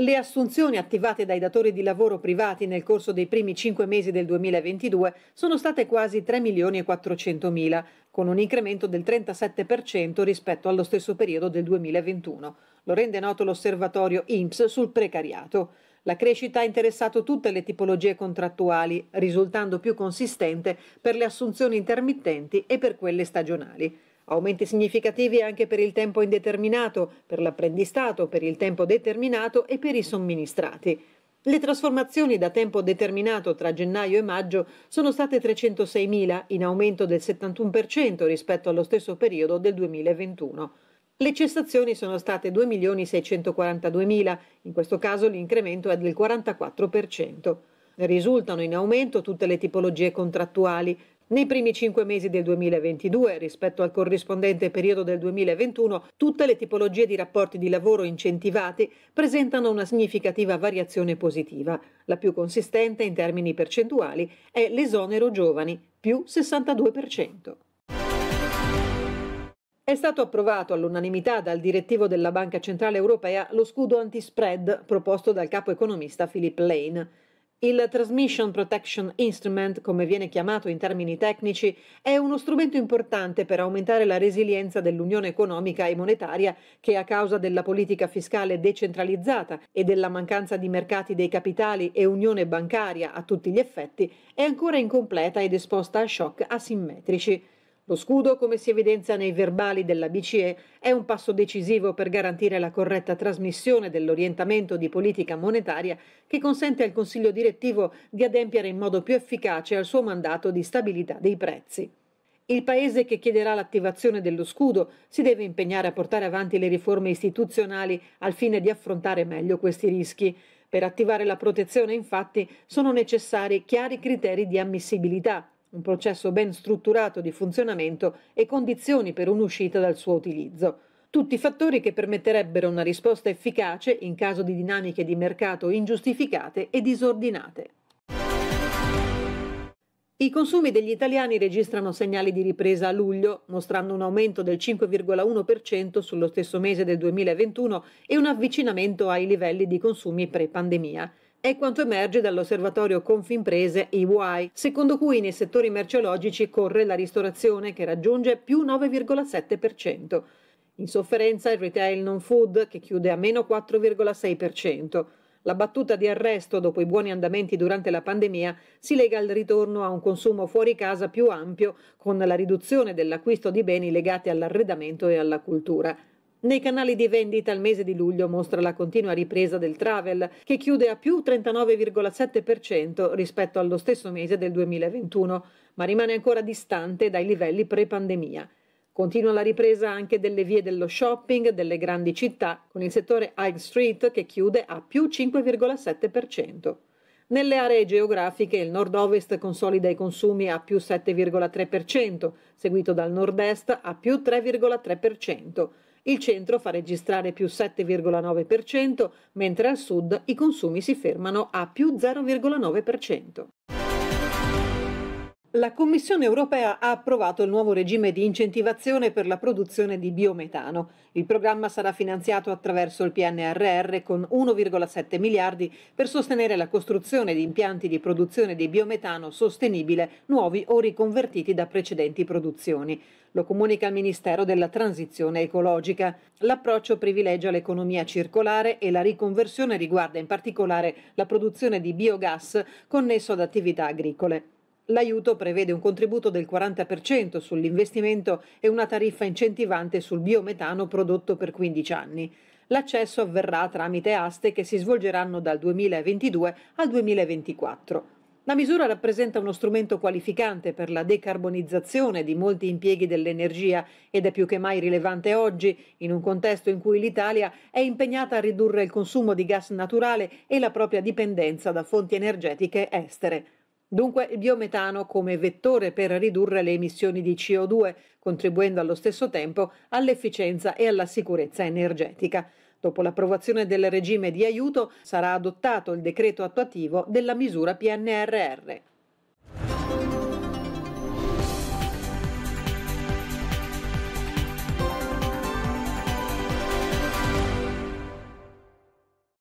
Le assunzioni attivate dai datori di lavoro privati nel corso dei primi cinque mesi del 2022 sono state quasi 3 milioni e 400 mila, con un incremento del 37% rispetto allo stesso periodo del 2021. Lo rende noto l'osservatorio INPS sul precariato. La crescita ha interessato tutte le tipologie contrattuali, risultando più consistente per le assunzioni intermittenti e per quelle stagionali. Aumenti significativi anche per il tempo indeterminato, per l'apprendistato, per il tempo determinato e per i somministrati. Le trasformazioni da tempo determinato tra gennaio e maggio sono state 306.000, in aumento del 71% rispetto allo stesso periodo del 2021. Le cessazioni sono state 2.642.000, in questo caso l'incremento è del 44%. Risultano in aumento tutte le tipologie contrattuali, nei primi cinque mesi del 2022 rispetto al corrispondente periodo del 2021, tutte le tipologie di rapporti di lavoro incentivati presentano una significativa variazione positiva. La più consistente in termini percentuali è l'esonero giovani, più 62%. È stato approvato all'unanimità dal direttivo della Banca Centrale Europea lo scudo antispread proposto dal capo economista Philip Lane. Il Transmission Protection Instrument, come viene chiamato in termini tecnici, è uno strumento importante per aumentare la resilienza dell'unione economica e monetaria che a causa della politica fiscale decentralizzata e della mancanza di mercati dei capitali e unione bancaria a tutti gli effetti è ancora incompleta ed esposta a shock asimmetrici. Lo scudo, come si evidenzia nei verbali della BCE, è un passo decisivo per garantire la corretta trasmissione dell'orientamento di politica monetaria che consente al Consiglio direttivo di adempiere in modo più efficace al suo mandato di stabilità dei prezzi. Il Paese che chiederà l'attivazione dello scudo si deve impegnare a portare avanti le riforme istituzionali al fine di affrontare meglio questi rischi. Per attivare la protezione, infatti, sono necessari chiari criteri di ammissibilità un processo ben strutturato di funzionamento e condizioni per un'uscita dal suo utilizzo. Tutti fattori che permetterebbero una risposta efficace in caso di dinamiche di mercato ingiustificate e disordinate. I consumi degli italiani registrano segnali di ripresa a luglio, mostrando un aumento del 5,1% sullo stesso mese del 2021 e un avvicinamento ai livelli di consumi pre-pandemia. È quanto emerge dall'osservatorio Confimprese EY, secondo cui nei settori merceologici corre la ristorazione che raggiunge più 9,7%. In sofferenza il retail non food che chiude a meno 4,6%. La battuta di arresto dopo i buoni andamenti durante la pandemia si lega al ritorno a un consumo fuori casa più ampio con la riduzione dell'acquisto di beni legati all'arredamento e alla cultura. Nei canali di vendita il mese di luglio mostra la continua ripresa del travel, che chiude a più 39,7% rispetto allo stesso mese del 2021, ma rimane ancora distante dai livelli pre-pandemia. Continua la ripresa anche delle vie dello shopping delle grandi città, con il settore High Street che chiude a più 5,7%. Nelle aree geografiche il nord-ovest consolida i consumi a più 7,3%, seguito dal nord-est a più 3,3%. Il centro fa registrare più 7,9%, mentre al sud i consumi si fermano a più 0,9%. La Commissione europea ha approvato il nuovo regime di incentivazione per la produzione di biometano. Il programma sarà finanziato attraverso il PNRR con 1,7 miliardi per sostenere la costruzione di impianti di produzione di biometano sostenibile nuovi o riconvertiti da precedenti produzioni. Lo comunica il Ministero della Transizione ecologica. L'approccio privilegia l'economia circolare e la riconversione riguarda in particolare la produzione di biogas connesso ad attività agricole. L'aiuto prevede un contributo del 40% sull'investimento e una tariffa incentivante sul biometano prodotto per 15 anni. L'accesso avverrà tramite aste che si svolgeranno dal 2022 al 2024. La misura rappresenta uno strumento qualificante per la decarbonizzazione di molti impieghi dell'energia ed è più che mai rilevante oggi, in un contesto in cui l'Italia è impegnata a ridurre il consumo di gas naturale e la propria dipendenza da fonti energetiche estere. Dunque il biometano come vettore per ridurre le emissioni di CO2, contribuendo allo stesso tempo all'efficienza e alla sicurezza energetica. Dopo l'approvazione del regime di aiuto sarà adottato il decreto attuativo della misura PNRR.